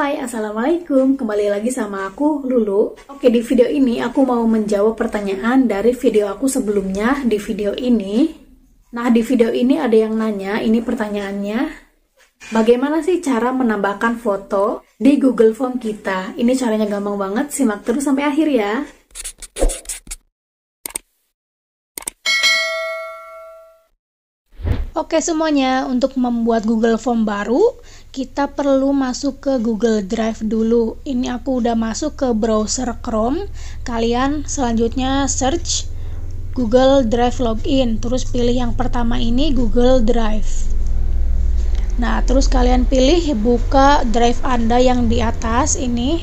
Hai, Assalamualaikum. Kembali lagi sama aku, Lulu. Oke, di video ini aku mau menjawab pertanyaan dari video aku sebelumnya di video ini. Nah, di video ini ada yang nanya, ini pertanyaannya. Bagaimana sih cara menambahkan foto di Google Form kita? Ini caranya gampang banget, simak terus sampai akhir ya. Oke semuanya, untuk membuat Google Form baru, kita perlu masuk ke Google Drive dulu. Ini aku udah masuk ke browser Chrome. Kalian selanjutnya search Google Drive login, terus pilih yang pertama ini Google Drive. Nah, terus kalian pilih buka drive Anda yang di atas ini.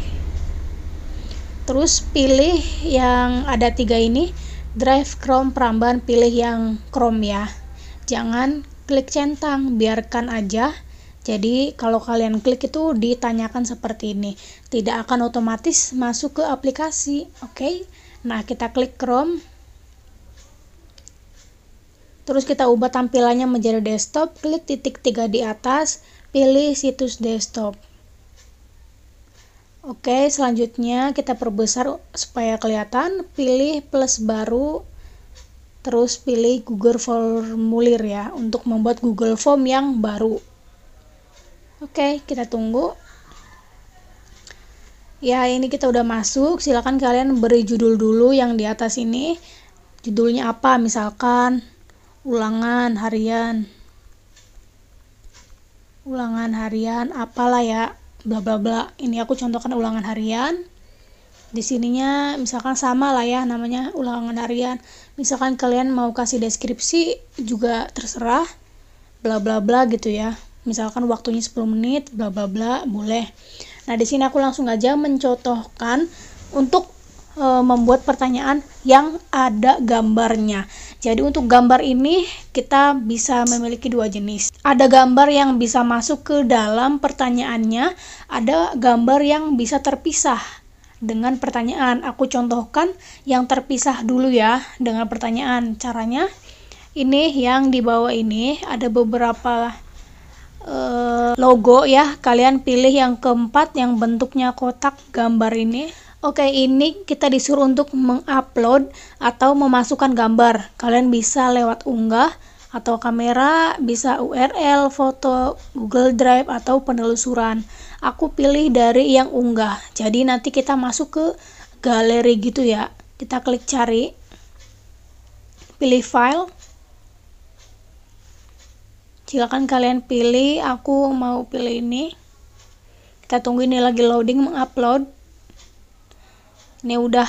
Terus pilih yang ada tiga ini, Drive Chrome Pramban, pilih yang Chrome ya jangan klik centang, biarkan aja. Jadi kalau kalian klik itu ditanyakan seperti ini, tidak akan otomatis masuk ke aplikasi, oke? Okay? Nah, kita klik Chrome. Terus kita ubah tampilannya menjadi desktop, klik titik tiga di atas, pilih situs desktop. Oke, okay, selanjutnya kita perbesar supaya kelihatan, pilih plus baru, terus pilih Google Formulir ya untuk membuat Google Form yang baru. Oke, kita tunggu. Ya, ini kita udah masuk. Silakan kalian beri judul dulu yang di atas ini. Judulnya apa? Misalkan ulangan harian. Ulangan harian apalah ya, bla bla bla. Ini aku contohkan ulangan harian di sininya misalkan sama lah ya namanya ulangan harian misalkan kalian mau kasih deskripsi juga terserah bla bla bla gitu ya misalkan waktunya 10 menit bla bla bla boleh nah di sini aku langsung aja mencontohkan untuk e, membuat pertanyaan yang ada gambarnya jadi untuk gambar ini kita bisa memiliki dua jenis ada gambar yang bisa masuk ke dalam pertanyaannya ada gambar yang bisa terpisah dengan pertanyaan. Aku contohkan yang terpisah dulu ya dengan pertanyaan. Caranya ini yang di bawah ini ada beberapa uh, logo ya. Kalian pilih yang keempat yang bentuknya kotak gambar ini. Oke, ini kita disuruh untuk mengupload atau memasukkan gambar. Kalian bisa lewat unggah atau kamera, bisa URL, foto, Google Drive, atau penelusuran. Aku pilih dari yang unggah. Jadi nanti kita masuk ke galeri gitu ya. Kita klik cari, pilih file. Silahkan kalian pilih, aku mau pilih ini. Kita tunggu ini lagi loading mengupload. Ini udah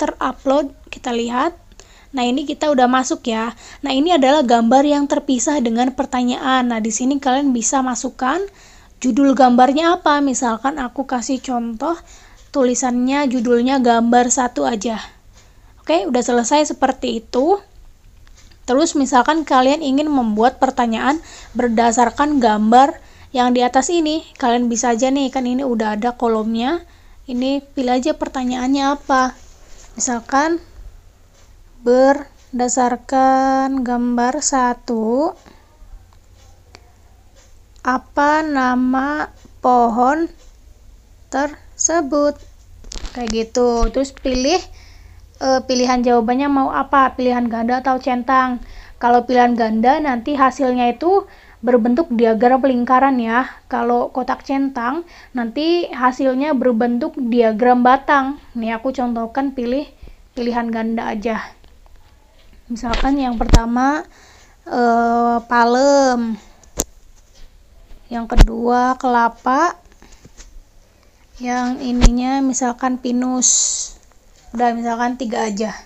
terupload, kita lihat Nah, ini kita udah masuk ya. Nah, ini adalah gambar yang terpisah dengan pertanyaan. Nah, di sini kalian bisa masukkan judul gambarnya apa. Misalkan aku kasih contoh tulisannya judulnya gambar satu aja. Oke, udah selesai seperti itu. Terus misalkan kalian ingin membuat pertanyaan berdasarkan gambar yang di atas ini, kalian bisa aja nih kan ini udah ada kolomnya. Ini pilih aja pertanyaannya apa. Misalkan berdasarkan gambar satu apa nama pohon tersebut kayak gitu terus pilih e, pilihan jawabannya mau apa pilihan ganda atau centang kalau pilihan ganda nanti hasilnya itu berbentuk diagram lingkaran ya kalau kotak centang nanti hasilnya berbentuk diagram batang nih aku contohkan pilih pilihan ganda aja misalkan yang pertama eh, palem yang kedua kelapa yang ininya misalkan pinus udah misalkan tiga aja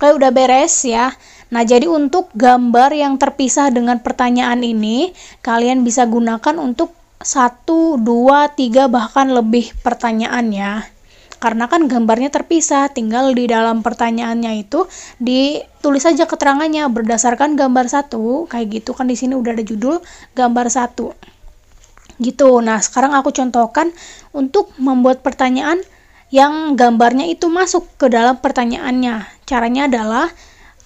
oke udah beres ya nah jadi untuk gambar yang terpisah dengan pertanyaan ini kalian bisa gunakan untuk satu, dua, tiga bahkan lebih pertanyaan ya karena kan gambarnya terpisah tinggal di dalam pertanyaannya itu ditulis saja keterangannya berdasarkan gambar satu kayak gitu kan di sini udah ada judul gambar satu gitu nah sekarang aku contohkan untuk membuat pertanyaan yang gambarnya itu masuk ke dalam pertanyaannya caranya adalah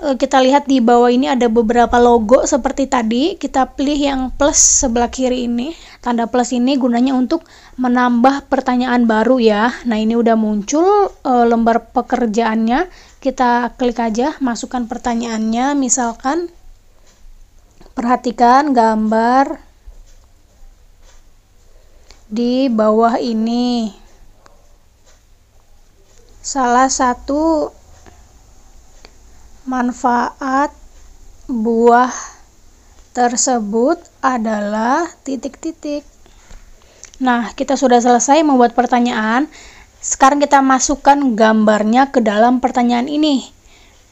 Eh, kita lihat di bawah ini ada beberapa logo seperti tadi kita pilih yang plus sebelah kiri ini tanda plus ini gunanya untuk menambah pertanyaan baru ya nah ini udah muncul e, lembar pekerjaannya kita klik aja masukkan pertanyaannya misalkan perhatikan gambar di bawah ini salah satu manfaat buah tersebut adalah titik-titik. Nah, kita sudah selesai membuat pertanyaan. Sekarang kita masukkan gambarnya ke dalam pertanyaan ini.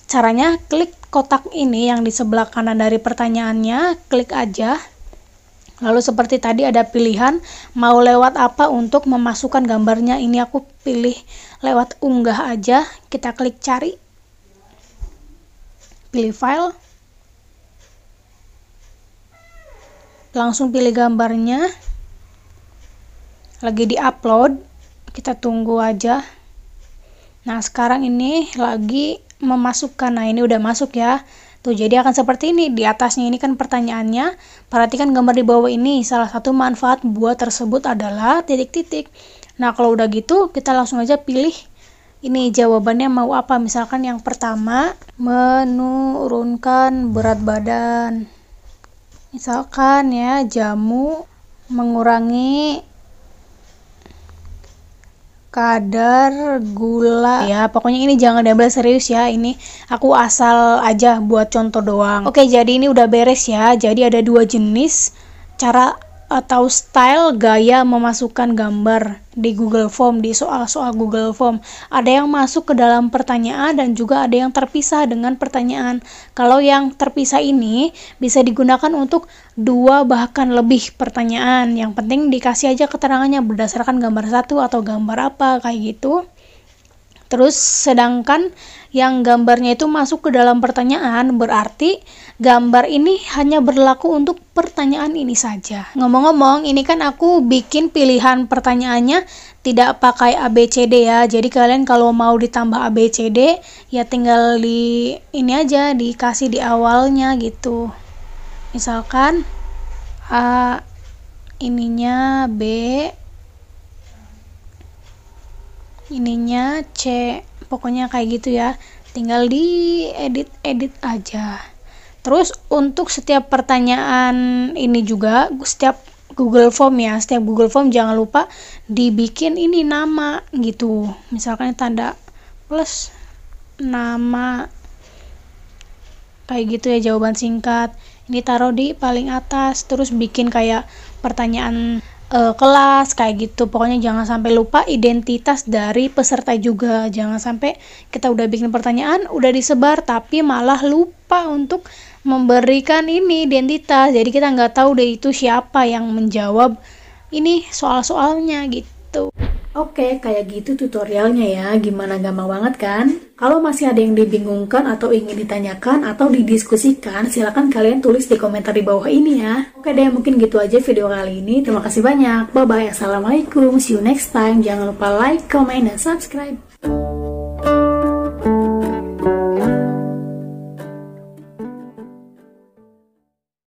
Caranya klik kotak ini yang di sebelah kanan dari pertanyaannya, klik aja. Lalu seperti tadi ada pilihan mau lewat apa untuk memasukkan gambarnya. Ini aku pilih lewat unggah aja. Kita klik cari pilih file langsung pilih gambarnya lagi di upload kita tunggu aja nah sekarang ini lagi memasukkan nah ini udah masuk ya tuh jadi akan seperti ini di atasnya ini kan pertanyaannya perhatikan gambar di bawah ini salah satu manfaat buat tersebut adalah titik-titik nah kalau udah gitu kita langsung aja pilih ini jawabannya mau apa misalkan yang pertama menurunkan berat badan misalkan ya jamu mengurangi kadar gula ya pokoknya ini jangan diambil serius ya ini aku asal aja buat contoh doang oke jadi ini udah beres ya jadi ada dua jenis cara atau style gaya memasukkan gambar di Google Form di soal-soal Google Form. Ada yang masuk ke dalam pertanyaan dan juga ada yang terpisah dengan pertanyaan. Kalau yang terpisah ini bisa digunakan untuk dua bahkan lebih pertanyaan. Yang penting dikasih aja keterangannya berdasarkan gambar satu atau gambar apa kayak gitu. Terus sedangkan yang gambarnya itu masuk ke dalam pertanyaan berarti gambar ini hanya berlaku untuk pertanyaan ini saja. Ngomong-ngomong, ini kan aku bikin pilihan pertanyaannya tidak pakai ABCD ya. Jadi kalian kalau mau ditambah ABCD ya tinggal di ini aja dikasih di awalnya gitu. Misalkan A ininya B ininya C pokoknya kayak gitu ya tinggal di edit edit aja terus untuk setiap pertanyaan ini juga setiap Google Form ya setiap Google Form jangan lupa dibikin ini nama gitu misalkan tanda plus nama kayak gitu ya jawaban singkat ini taruh di paling atas terus bikin kayak pertanyaan uh, kelas kayak gitu. Pokoknya jangan sampai lupa identitas dari peserta juga. Jangan sampai kita udah bikin pertanyaan, udah disebar tapi malah lupa untuk memberikan ini identitas. Jadi kita nggak tahu deh itu siapa yang menjawab ini soal-soalnya gitu. Oke, kayak gitu tutorialnya ya. Gimana gampang banget kan? Kalau masih ada yang dibingungkan atau ingin ditanyakan atau didiskusikan, silahkan kalian tulis di komentar di bawah ini ya. Oke deh, mungkin gitu aja video kali ini. Terima kasih banyak. Bye-bye. Assalamualaikum. See you next time. Jangan lupa like, comment, dan subscribe.